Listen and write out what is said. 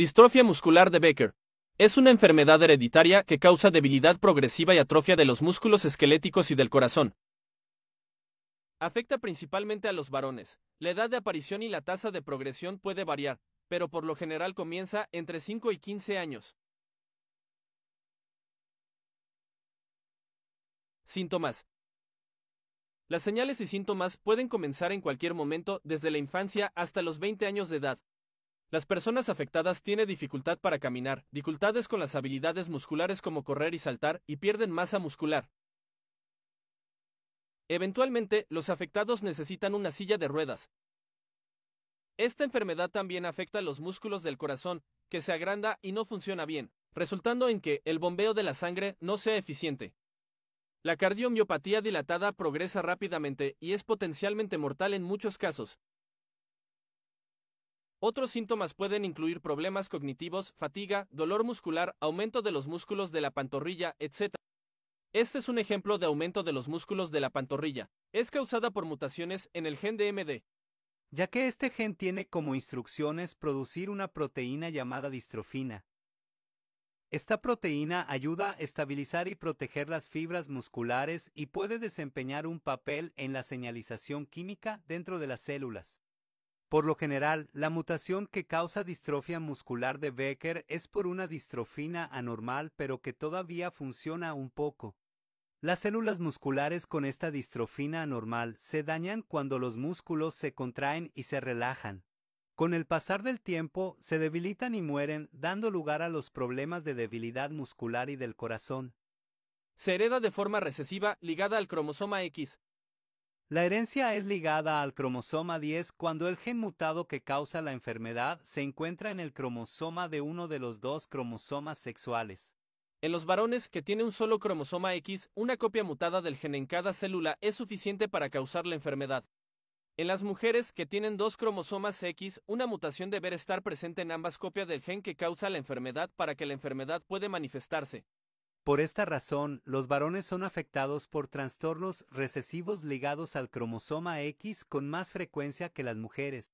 Distrofia muscular de Becker. Es una enfermedad hereditaria que causa debilidad progresiva y atrofia de los músculos esqueléticos y del corazón. Afecta principalmente a los varones. La edad de aparición y la tasa de progresión puede variar, pero por lo general comienza entre 5 y 15 años. Síntomas. Las señales y síntomas pueden comenzar en cualquier momento, desde la infancia hasta los 20 años de edad, las personas afectadas tienen dificultad para caminar, dificultades con las habilidades musculares como correr y saltar, y pierden masa muscular. Eventualmente, los afectados necesitan una silla de ruedas. Esta enfermedad también afecta los músculos del corazón, que se agranda y no funciona bien, resultando en que el bombeo de la sangre no sea eficiente. La cardiomiopatía dilatada progresa rápidamente y es potencialmente mortal en muchos casos. Otros síntomas pueden incluir problemas cognitivos, fatiga, dolor muscular, aumento de los músculos de la pantorrilla, etc. Este es un ejemplo de aumento de los músculos de la pantorrilla. Es causada por mutaciones en el gen DMD. Ya que este gen tiene como instrucciones producir una proteína llamada distrofina. Esta proteína ayuda a estabilizar y proteger las fibras musculares y puede desempeñar un papel en la señalización química dentro de las células. Por lo general, la mutación que causa distrofia muscular de Becker es por una distrofina anormal pero que todavía funciona un poco. Las células musculares con esta distrofina anormal se dañan cuando los músculos se contraen y se relajan. Con el pasar del tiempo, se debilitan y mueren, dando lugar a los problemas de debilidad muscular y del corazón. Se hereda de forma recesiva, ligada al cromosoma X, la herencia es ligada al cromosoma 10 cuando el gen mutado que causa la enfermedad se encuentra en el cromosoma de uno de los dos cromosomas sexuales. En los varones que tienen un solo cromosoma X, una copia mutada del gen en cada célula es suficiente para causar la enfermedad. En las mujeres que tienen dos cromosomas X, una mutación deberá estar presente en ambas copias del gen que causa la enfermedad para que la enfermedad puede manifestarse. Por esta razón, los varones son afectados por trastornos recesivos ligados al cromosoma X con más frecuencia que las mujeres,